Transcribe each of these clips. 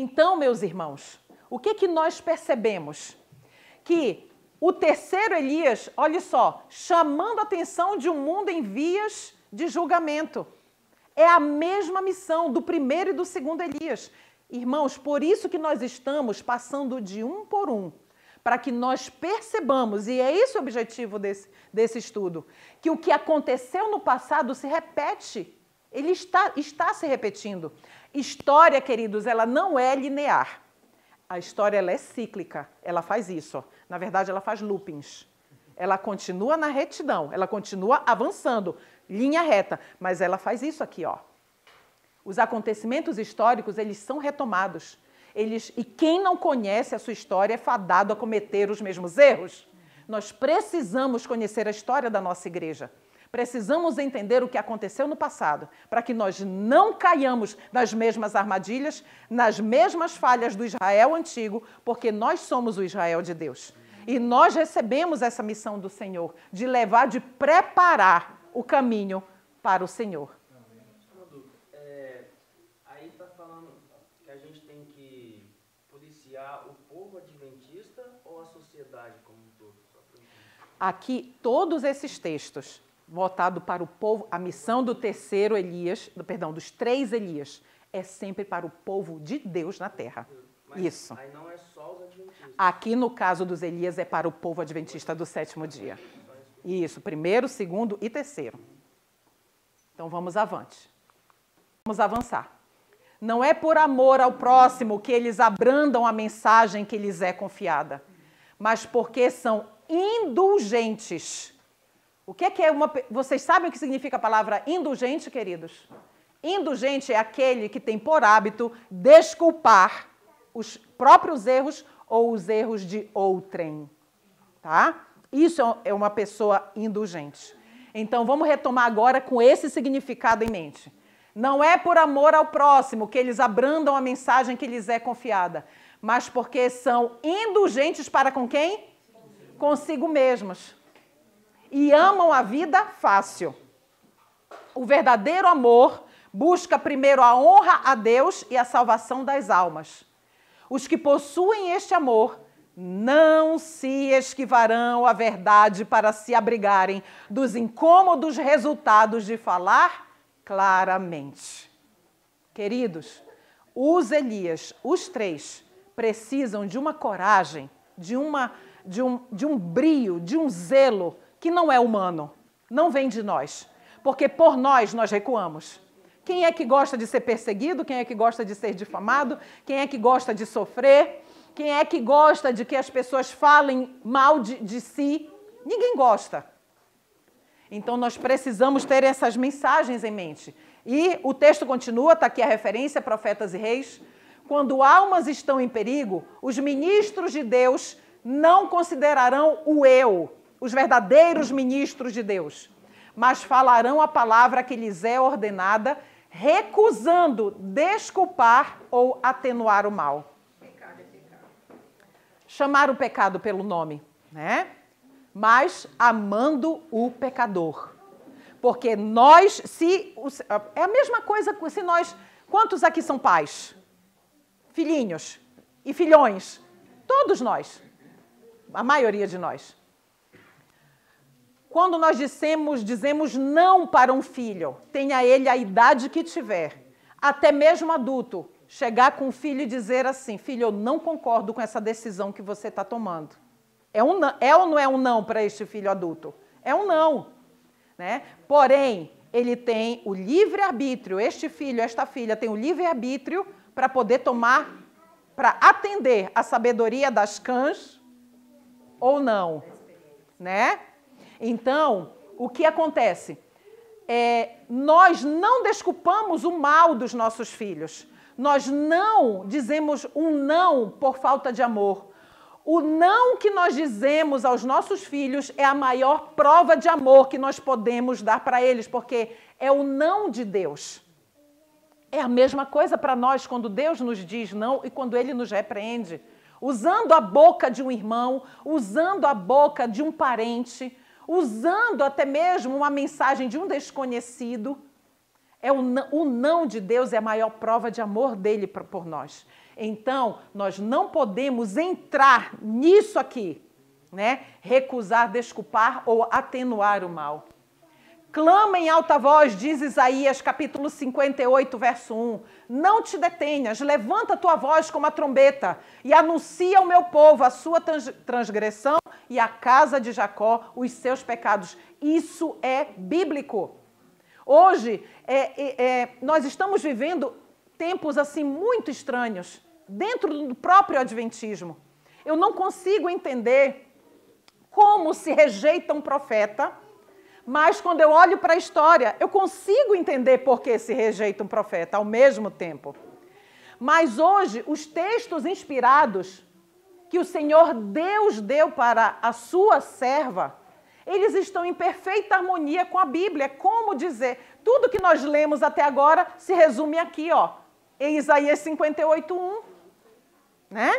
Então, meus irmãos, o que, que nós percebemos? Que o terceiro Elias, olha só, chamando a atenção de um mundo em vias de julgamento. É a mesma missão do primeiro e do segundo Elias. Irmãos, por isso que nós estamos passando de um por um, para que nós percebamos, e é esse o objetivo desse, desse estudo, que o que aconteceu no passado se repete ele está, está se repetindo. História, queridos, ela não é linear. A história ela é cíclica. Ela faz isso. Ó. Na verdade, ela faz loopings. Ela continua na retidão, ela continua avançando, linha reta, mas ela faz isso aqui, ó. Os acontecimentos históricos, eles são retomados. Eles, e quem não conhece a sua história é fadado a cometer os mesmos erros. Nós precisamos conhecer a história da nossa igreja. Precisamos entender o que aconteceu no passado para que nós não caiamos nas mesmas armadilhas, nas mesmas falhas do Israel antigo, porque nós somos o Israel de Deus. E nós recebemos essa missão do Senhor de levar, de preparar o caminho para o Senhor. É, aí está falando que a gente tem que policiar o povo adventista ou a sociedade como um todo? Aqui, todos esses textos Votado para o povo, a missão do terceiro Elias, do, perdão, dos três Elias, é sempre para o povo de Deus na terra. Mas Isso. Aí não é só os adventistas. Aqui no caso dos Elias é para o povo adventista do sétimo dia. Isso, primeiro, segundo e terceiro. Então vamos avante. Vamos avançar. Não é por amor ao próximo que eles abrandam a mensagem que lhes é confiada, mas porque são indulgentes o que, é que é uma. Vocês sabem o que significa a palavra indulgente, queridos? Indulgente é aquele que tem por hábito desculpar os próprios erros ou os erros de outrem. Tá? Isso é uma pessoa indulgente. Então vamos retomar agora com esse significado em mente. Não é por amor ao próximo que eles abrandam a mensagem que lhes é confiada, mas porque são indulgentes para com quem? Consigo mesmos e amam a vida fácil. O verdadeiro amor busca primeiro a honra a Deus e a salvação das almas. Os que possuem este amor não se esquivarão à verdade para se abrigarem dos incômodos resultados de falar claramente. Queridos, os Elias, os três, precisam de uma coragem, de, uma, de, um, de um brio, de um zelo que não é humano, não vem de nós, porque por nós nós recuamos. Quem é que gosta de ser perseguido? Quem é que gosta de ser difamado? Quem é que gosta de sofrer? Quem é que gosta de que as pessoas falem mal de, de si? Ninguém gosta. Então nós precisamos ter essas mensagens em mente. E o texto continua, está aqui a referência, Profetas e Reis. Quando almas estão em perigo, os ministros de Deus não considerarão o eu, os verdadeiros ministros de Deus, mas falarão a palavra que lhes é ordenada, recusando desculpar ou atenuar o mal. Pecado é pecado. Chamar o pecado pelo nome, né? Mas amando o pecador. Porque nós, se. É a mesma coisa se nós. Quantos aqui são pais? Filhinhos e filhões? Todos nós. A maioria de nós. Quando nós dissemos, dizemos não para um filho, tenha ele a idade que tiver, até mesmo adulto, chegar com o filho e dizer assim: filho, eu não concordo com essa decisão que você está tomando. É, um, é ou não é um não para este filho adulto? É um não. Né? Porém, ele tem o livre-arbítrio, este filho, esta filha tem o livre-arbítrio para poder tomar, para atender a sabedoria das cãs ou não, né? Então, o que acontece? É, nós não desculpamos o mal dos nossos filhos. Nós não dizemos um não por falta de amor. O não que nós dizemos aos nossos filhos é a maior prova de amor que nós podemos dar para eles, porque é o não de Deus. É a mesma coisa para nós quando Deus nos diz não e quando ele nos repreende. Usando a boca de um irmão, usando a boca de um parente, usando até mesmo uma mensagem de um desconhecido. É o, não, o não de Deus é a maior prova de amor dele por nós. Então, nós não podemos entrar nisso aqui, né? Recusar, desculpar ou atenuar o mal. Clama em alta voz, diz Isaías capítulo 58, verso 1. Não te detenhas, levanta tua voz como a trombeta e anuncia ao meu povo a sua transgressão e à casa de Jacó os seus pecados. Isso é bíblico. Hoje, é, é, é, nós estamos vivendo tempos assim muito estranhos, dentro do próprio Adventismo. Eu não consigo entender como se rejeita um profeta mas quando eu olho para a história, eu consigo entender por que se rejeita um profeta ao mesmo tempo. Mas hoje, os textos inspirados que o Senhor Deus deu para a sua serva, eles estão em perfeita harmonia com a Bíblia. É como dizer? Tudo que nós lemos até agora se resume aqui, ó, em Isaías 58:1, né?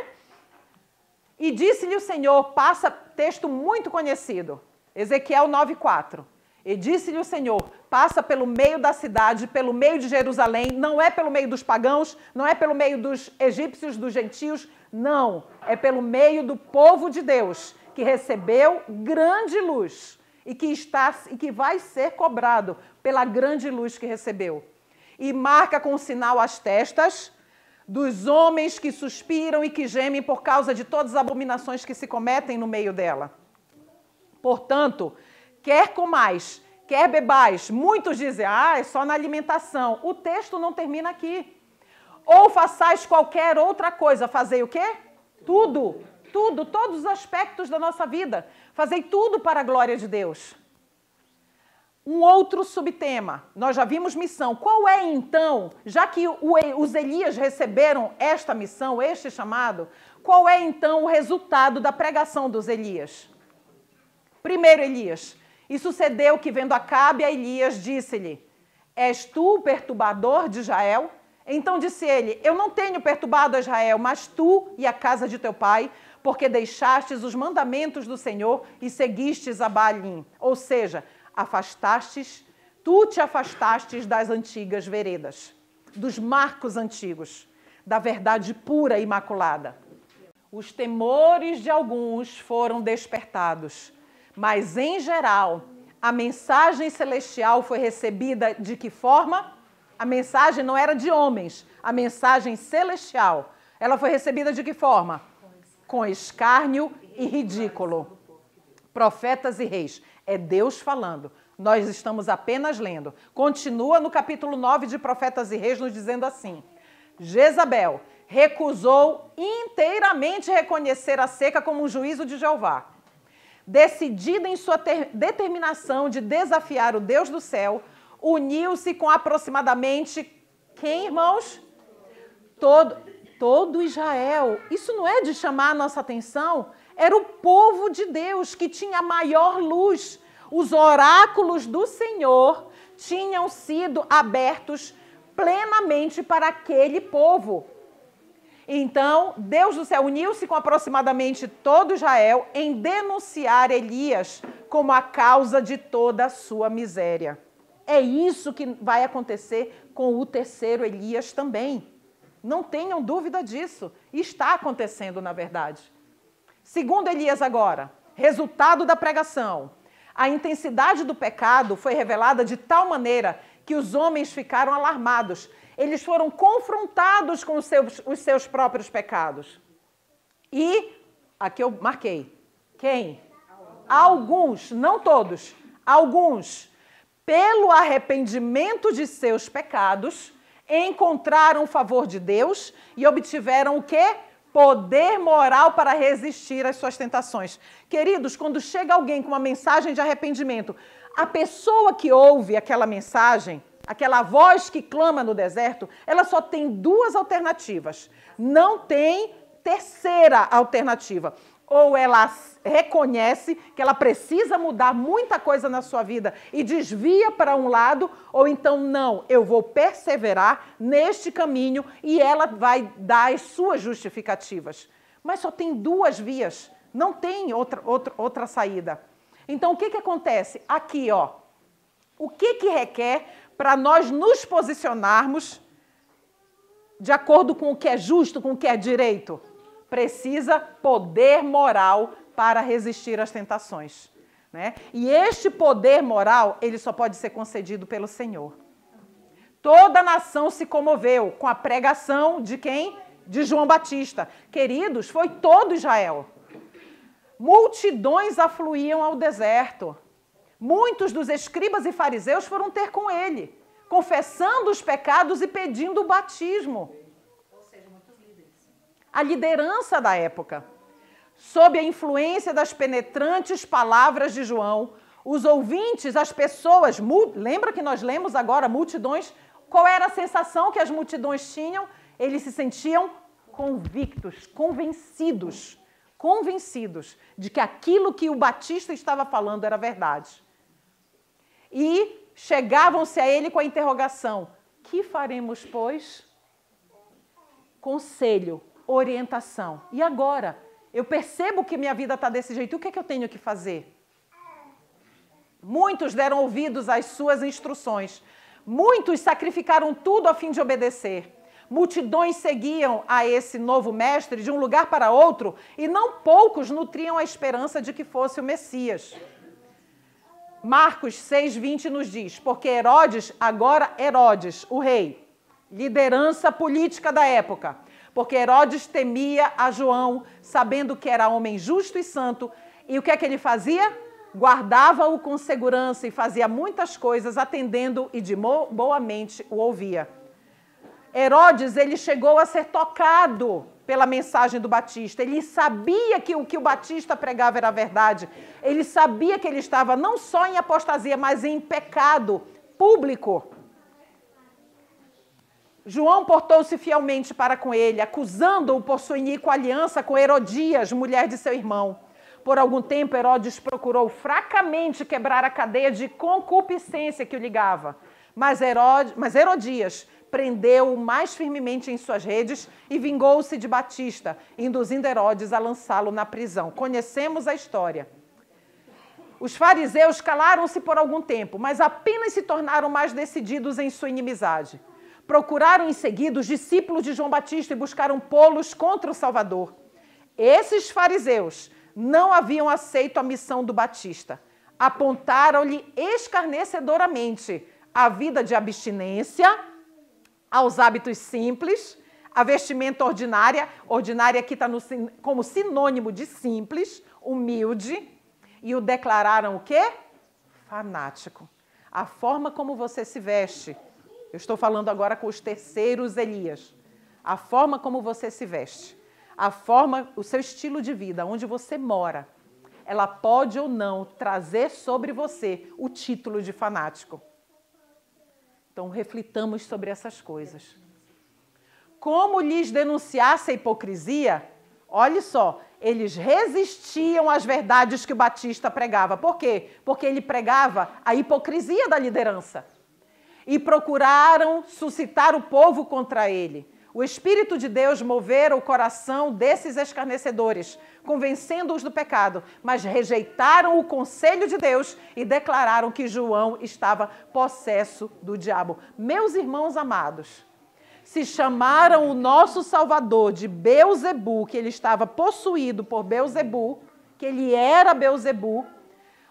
E disse-lhe o Senhor, passa texto muito conhecido, Ezequiel 9:4. E disse-lhe o Senhor: passa pelo meio da cidade, pelo meio de Jerusalém, não é pelo meio dos pagãos, não é pelo meio dos egípcios, dos gentios, não, é pelo meio do povo de Deus, que recebeu grande luz e que está e que vai ser cobrado pela grande luz que recebeu. E marca com sinal as testas dos homens que suspiram e que gemem por causa de todas as abominações que se cometem no meio dela. Portanto, quer comais, quer bebais. Muitos dizem, ah, é só na alimentação. O texto não termina aqui. Ou façais qualquer outra coisa. Fazei o quê? Tudo. Tudo, todos os aspectos da nossa vida. Fazei tudo para a glória de Deus. Um outro subtema, nós já vimos missão. Qual é então, já que os Elias receberam esta missão, este chamado, qual é então o resultado da pregação dos Elias? Primeiro, Elias, e sucedeu que, vendo Acabe a Elias, disse-lhe: És tu o perturbador de Israel? Então disse ele: Eu não tenho perturbado Israel, mas tu e a casa de teu pai, porque deixastes os mandamentos do Senhor e seguistes a Balim, Ou seja, afastastes, tu te afastastes das antigas veredas, dos marcos antigos, da verdade pura e imaculada. Os temores de alguns foram despertados mas, em geral, a mensagem celestial foi recebida de que forma? A mensagem não era de homens, a mensagem celestial. Ela foi recebida de que forma? Com escárnio e ridículo. Profetas e reis. É Deus falando. Nós estamos apenas lendo. Continua no capítulo 9 de Profetas e Reis, nos dizendo assim: Jezabel recusou inteiramente reconhecer a seca como um juízo de Jeová decidida em sua determinação de desafiar o Deus do céu, uniu-se com aproximadamente quem, irmãos? Todo, todo Israel. Isso não é de chamar a nossa atenção? Era o povo de Deus que tinha maior luz. Os oráculos do Senhor tinham sido abertos plenamente para aquele povo. Então, Deus do céu uniu-se com aproximadamente todo Israel em denunciar Elias como a causa de toda a sua miséria. É isso que vai acontecer com o terceiro Elias também. Não tenham dúvida disso. Está acontecendo, na verdade. Segundo Elias, agora, resultado da pregação. A intensidade do pecado foi revelada de tal maneira que os homens ficaram alarmados eles foram confrontados com os seus, os seus próprios pecados. E, aqui eu marquei, quem? Alguns, não todos, alguns, pelo arrependimento de seus pecados, encontraram o favor de Deus e obtiveram o quê? poder moral para resistir às suas tentações. Queridos, quando chega alguém com uma mensagem de arrependimento, a pessoa que ouve aquela mensagem, aquela voz que clama no deserto, ela só tem duas alternativas. Não tem terceira alternativa. Ou ela reconhece que ela precisa mudar muita coisa na sua vida e desvia para um lado, ou então não, eu vou perseverar neste caminho e ela vai dar as suas justificativas. Mas só tem duas vias, não tem outra, outra, outra saída. Então o que, que acontece? Aqui, ó. O que, que requer para nós nos posicionarmos de acordo com o que é justo, com o que é direito. Precisa poder moral para resistir às tentações. Né? E este poder moral, ele só pode ser concedido pelo Senhor. Toda a nação se comoveu com a pregação de quem? De João Batista. Queridos, foi todo Israel. Multidões afluíam ao deserto. Muitos dos escribas e fariseus foram ter com ele, confessando os pecados e pedindo o batismo. Ou seja, muitos líderes. A liderança da época. Sob a influência das penetrantes palavras de João, os ouvintes, as pessoas, lembra que nós lemos agora multidões? Qual era a sensação que as multidões tinham? Eles se sentiam convictos, convencidos, convencidos de que aquilo que o Batista estava falando era verdade e chegavam-se a ele com a interrogação: Que faremos, pois? Conselho, orientação. E agora? Eu percebo que minha vida está desse jeito, o que é que eu tenho que fazer? Muitos deram ouvidos às suas instruções. Muitos sacrificaram tudo a fim de obedecer. Multidões seguiam a esse novo mestre de um lugar para outro e não poucos nutriam a esperança de que fosse o Messias. Marcos 6,20 nos diz: porque Herodes, agora Herodes, o rei, liderança política da época, porque Herodes temia a João, sabendo que era homem justo e santo, e o que é que ele fazia? Guardava-o com segurança e fazia muitas coisas, atendendo e de boa mente o ouvia. Herodes, ele chegou a ser tocado pela mensagem do Batista. Ele sabia que o que o Batista pregava era verdade. Ele sabia que ele estava não só em apostasia, mas em pecado público. João portou-se fielmente para com ele, acusando-o por sua com aliança com Herodias, mulher de seu irmão. Por algum tempo, Herodes procurou fracamente quebrar a cadeia de concupiscência que o ligava. Mas, Herod... mas Herodias prendeu-o mais firmemente em suas redes e vingou-se de Batista, induzindo Herodes a lançá-lo na prisão. Conhecemos a história. Os fariseus calaram-se por algum tempo, mas apenas se tornaram mais decididos em sua inimizade. Procuraram em seguida os discípulos de João Batista e buscaram pô-los contra o Salvador. Esses fariseus não haviam aceito a missão do Batista. Apontaram-lhe escarnecedoramente a vida de abstinência aos hábitos simples, a vestimenta ordinária, ordinária aqui está como sinônimo de simples, humilde, e o declararam o quê? Fanático. A forma como você se veste, eu estou falando agora com os terceiros Elias, a forma como você se veste, a forma, o seu estilo de vida, onde você mora, ela pode ou não trazer sobre você o título de fanático. Então, reflitamos sobre essas coisas. Como lhes denunciasse a hipocrisia? Olhe só, eles resistiam às verdades que o Batista pregava. Por quê? Porque ele pregava a hipocrisia da liderança. E procuraram suscitar o povo contra ele. O Espírito de Deus mover o coração desses escarnecedores, convencendo-os do pecado, mas rejeitaram o conselho de Deus e declararam que João estava possesso do diabo. Meus irmãos amados, se chamaram o nosso Salvador de Beuzebu, que ele estava possuído por Beuzebu, que ele era Beuzebu,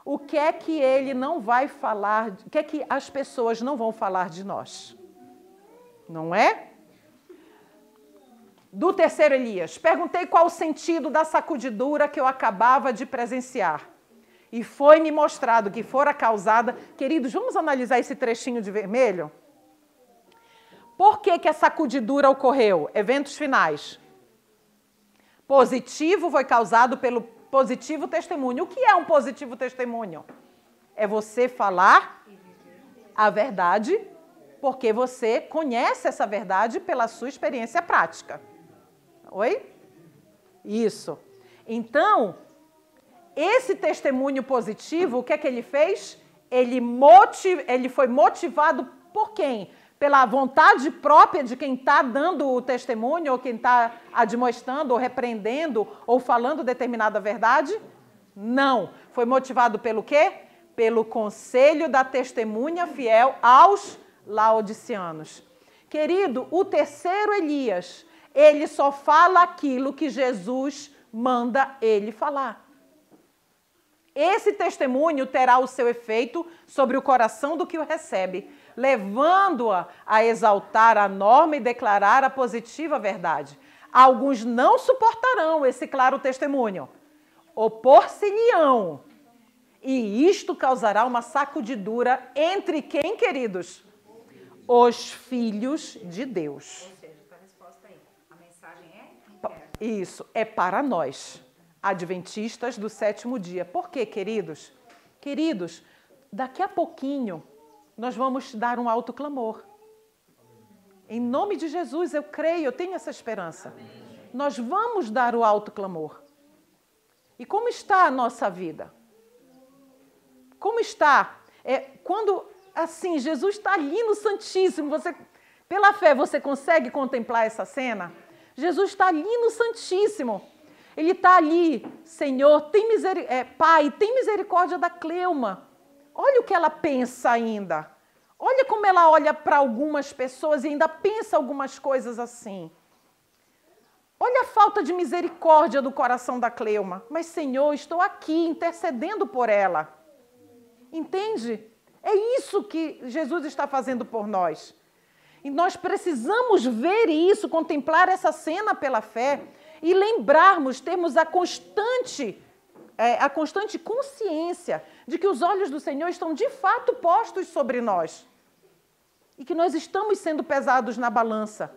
o que é que ele não vai falar, o que é que as pessoas não vão falar de nós? Não é? do terceiro Elias. Perguntei qual o sentido da sacudidura que eu acabava de presenciar. E foi-me mostrado que fora causada. Queridos, vamos analisar esse trechinho de vermelho? Por que, que a sacudidura ocorreu? Eventos finais. Positivo foi causado pelo positivo testemunho. O que é um positivo testemunho? É você falar a verdade, porque você conhece essa verdade pela sua experiência prática. Oi? Isso. Então, esse testemunho positivo, o que é que ele fez? Ele, motiv... ele foi motivado por quem? Pela vontade própria de quem está dando o testemunho, ou quem está admoestando, ou repreendendo, ou falando determinada verdade? Não. Foi motivado pelo quê? Pelo conselho da testemunha fiel aos laodiceanos. Querido, o terceiro Elias ele só fala aquilo que Jesus manda ele falar. Esse testemunho terá o seu efeito sobre o coração do que o recebe, levando-a a exaltar a norma e declarar a positiva verdade. Alguns não suportarão esse claro testemunho. Opor-se-lhe-ão. E isto causará uma sacudidura entre quem, queridos? Os filhos de Deus. Isso, é para nós, adventistas do sétimo dia. Por quê, queridos? Queridos, daqui a pouquinho nós vamos dar um alto clamor. Em nome de Jesus, eu creio, eu tenho essa esperança. Amém. Nós vamos dar o alto clamor. E como está a nossa vida? Como está? É, quando, assim, Jesus está ali no Santíssimo, você, pela fé, você consegue contemplar essa cena? Jesus está ali no Santíssimo. Ele está ali, Senhor, tem miseric... é, Pai, tem misericórdia da Cleuma. Olha o que ela pensa ainda. Olha como ela olha para algumas pessoas e ainda pensa algumas coisas assim. Olha a falta de misericórdia do coração da Cleuma. Mas, Senhor, estou aqui intercedendo por ela. Entende? É isso que Jesus está fazendo por nós. E nós precisamos ver isso, contemplar essa cena pela fé e lembrarmos, termos a constante, é, a constante consciência de que os olhos do Senhor estão de fato postos sobre nós e que nós estamos sendo pesados na balança.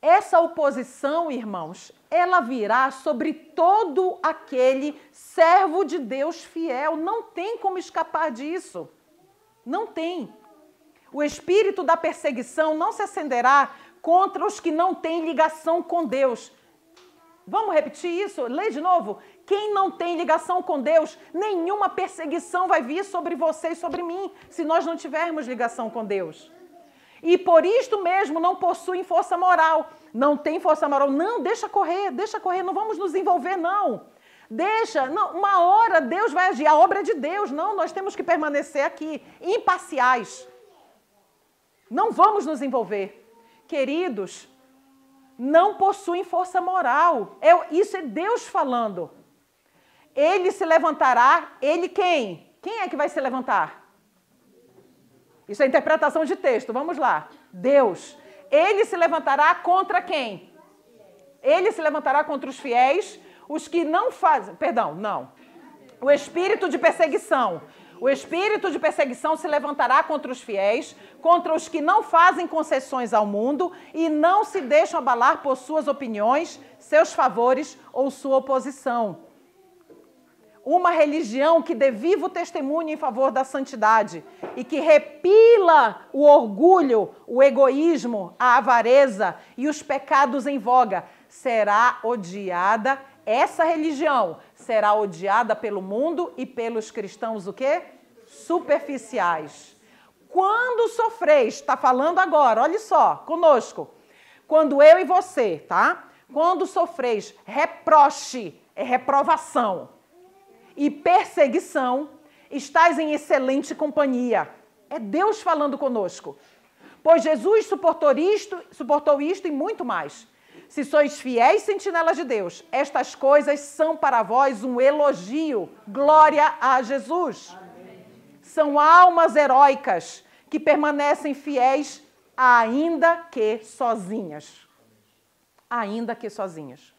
Essa oposição, irmãos, ela virá sobre todo aquele servo de Deus fiel. Não tem como escapar disso. Não tem. O espírito da perseguição não se acenderá contra os que não têm ligação com Deus. Vamos repetir isso? Lê de novo. Quem não tem ligação com Deus, nenhuma perseguição vai vir sobre você e sobre mim, se nós não tivermos ligação com Deus. E por isto mesmo não possuem força moral. Não tem força moral. Não, deixa correr, deixa correr, não vamos nos envolver, não. Deixa, não, uma hora Deus vai agir, a obra é de Deus, não, nós temos que permanecer aqui, imparciais. Não vamos nos envolver. Queridos, não possuem força moral. É, isso é Deus falando. Ele se levantará, ele quem? Quem é que vai se levantar? Isso é interpretação de texto, vamos lá. Deus. Ele se levantará contra quem? Ele se levantará contra os fiéis, os que não fazem. Perdão, não. O espírito de perseguição o espírito de perseguição se levantará contra os fiéis, contra os que não fazem concessões ao mundo e não se deixam abalar por suas opiniões, seus favores ou sua oposição. Uma religião que dê vivo testemunho em favor da santidade e que repila o orgulho, o egoísmo, a avareza e os pecados em voga será odiada essa religião será odiada pelo mundo e pelos cristãos o quê? Superficiais. Quando sofreis, está falando agora, olha só, conosco. Quando eu e você, tá? Quando sofreis reproche, é reprovação, e perseguição, estais em excelente companhia. É Deus falando conosco. Pois Jesus suportou isto, suportou isto e muito mais se sois fiéis sentinelas de Deus, estas coisas são para vós um elogio. Glória a Jesus. São almas heróicas que permanecem fiéis, ainda que sozinhas. Ainda que sozinhas.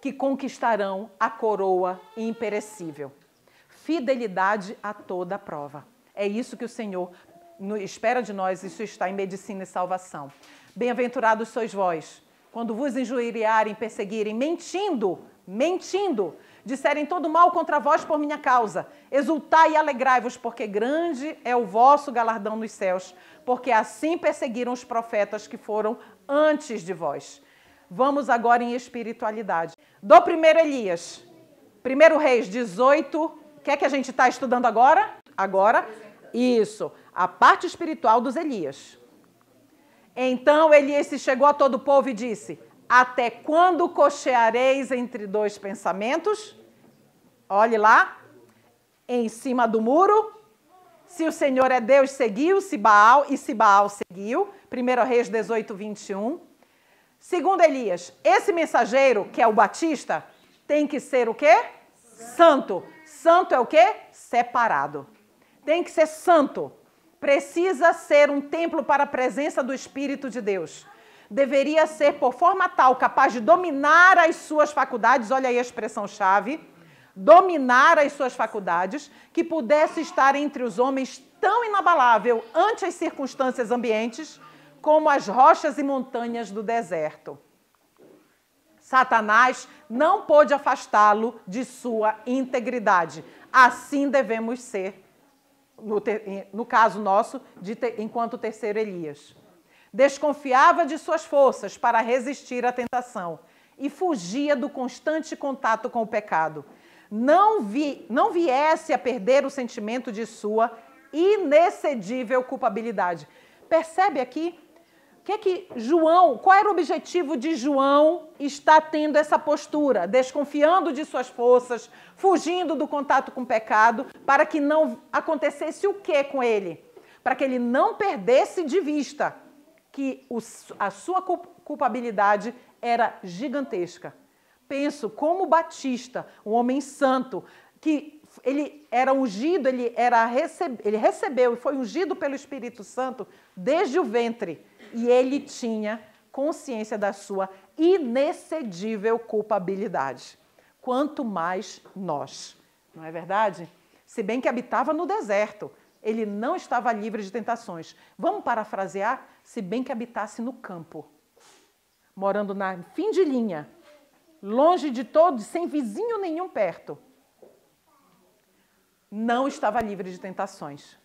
Que conquistarão a coroa imperecível. Fidelidade a toda prova. É isso que o Senhor espera de nós, isso está em medicina e salvação. Bem-aventurados sois vós quando vos injuriarem, perseguirem, mentindo, mentindo, disserem todo mal contra vós por minha causa, exultai e alegrai-vos, porque grande é o vosso galardão nos céus, porque assim perseguiram os profetas que foram antes de vós. Vamos agora em espiritualidade. Do primeiro Elias, primeiro Reis 18, o que é que a gente está estudando agora? Agora, isso, a parte espiritual dos Elias. Então Elias chegou a todo o povo e disse: Até quando cocheareis entre dois pensamentos? Olhe lá, em cima do muro. Se o Senhor é Deus, seguiu, se Baal, e se Baal seguiu. 1 Reis 18, 21. Segundo Elias, esse mensageiro, que é o Batista, tem que ser o quê? Santo. Santo é o quê? Separado. Tem que ser santo precisa ser um templo para a presença do Espírito de Deus. Deveria ser, por forma tal, capaz de dominar as suas faculdades, olha aí a expressão-chave, dominar as suas faculdades, que pudesse estar entre os homens tão inabalável ante as circunstâncias ambientes como as rochas e montanhas do deserto. Satanás não pôde afastá-lo de sua integridade. Assim devemos ser no, ter, no caso nosso, te, enquanto terceiro Elias. Desconfiava de suas forças para resistir à tentação e fugia do constante contato com o pecado. Não, vi, não viesse a perder o sentimento de sua inexcedível culpabilidade. Percebe aqui que que João, qual era o objetivo de João estar tendo essa postura, desconfiando de suas forças, fugindo do contato com o pecado, para que não acontecesse o que com ele? Para que ele não perdesse de vista que o, a sua culpabilidade era gigantesca. Penso como Batista, um homem santo, que ele era ungido, ele, era ele recebeu e foi ungido pelo Espírito Santo desde o ventre e ele tinha consciência da sua inexcedível culpabilidade. Quanto mais nós, não é verdade? Se bem que habitava no deserto, ele não estava livre de tentações. Vamos parafrasear? Se bem que habitasse no campo, morando na fim de linha, longe de todos, sem vizinho nenhum perto. Não estava livre de tentações.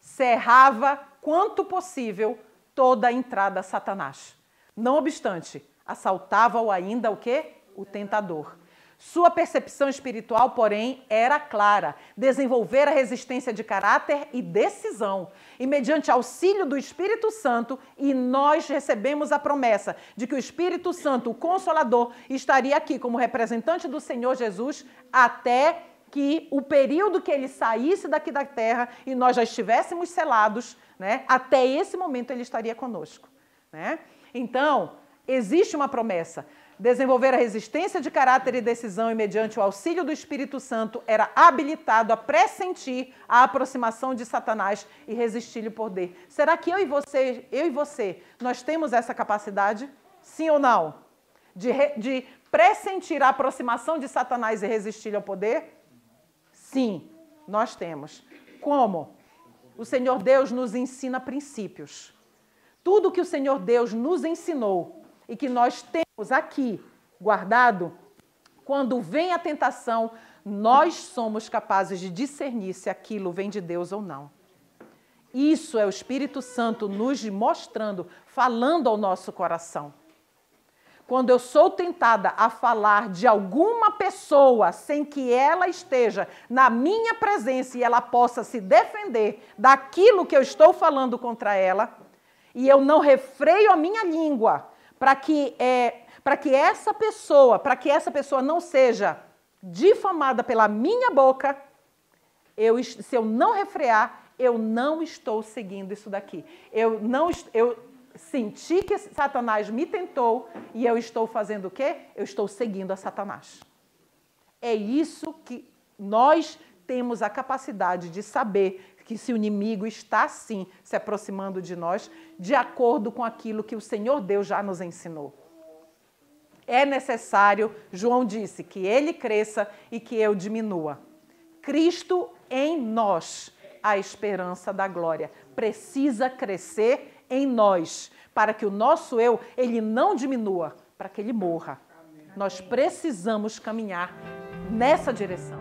Cerrava quanto possível toda a entrada a Satanás. Não obstante, assaltava-o ainda o quê? O tentador. Sua percepção espiritual, porém, era clara: desenvolver a resistência de caráter e decisão. E, mediante auxílio do Espírito Santo, e nós recebemos a promessa de que o Espírito Santo, o Consolador, estaria aqui como representante do Senhor Jesus até que o período que ele saísse daqui da terra e nós já estivéssemos selados, né, até esse momento ele estaria conosco. Né? Então, existe uma promessa. Desenvolver a resistência de caráter e decisão e mediante o auxílio do Espírito Santo era habilitado a pressentir a aproximação de Satanás e resistir-lhe o poder. Será que eu e você, eu e você, nós temos essa capacidade? Sim ou não? De, de pressentir a aproximação de Satanás e resistir-lhe ao poder? Sim, nós temos. Como? O Senhor Deus nos ensina princípios. Tudo que o Senhor Deus nos ensinou e que nós temos aqui guardado, quando vem a tentação, nós somos capazes de discernir se aquilo vem de Deus ou não. Isso é o Espírito Santo nos mostrando, falando ao nosso coração. Quando eu sou tentada a falar de alguma pessoa sem que ela esteja na minha presença e ela possa se defender daquilo que eu estou falando contra ela, e eu não refreio a minha língua para que, é, que essa pessoa, para que essa pessoa não seja difamada pela minha boca, eu, se eu não refrear, eu não estou seguindo isso daqui. Eu não eu senti que Satanás me tentou e eu estou fazendo o quê? Eu estou seguindo a Satanás. É isso que nós temos a capacidade de saber que se o inimigo está sim se aproximando de nós, de acordo com aquilo que o Senhor Deus já nos ensinou. É necessário, João disse, que ele cresça e que eu diminua. Cristo em nós, a esperança da glória, precisa crescer em nós, para que o nosso eu, ele não diminua, para que ele morra. Amém. Nós precisamos caminhar nessa direção.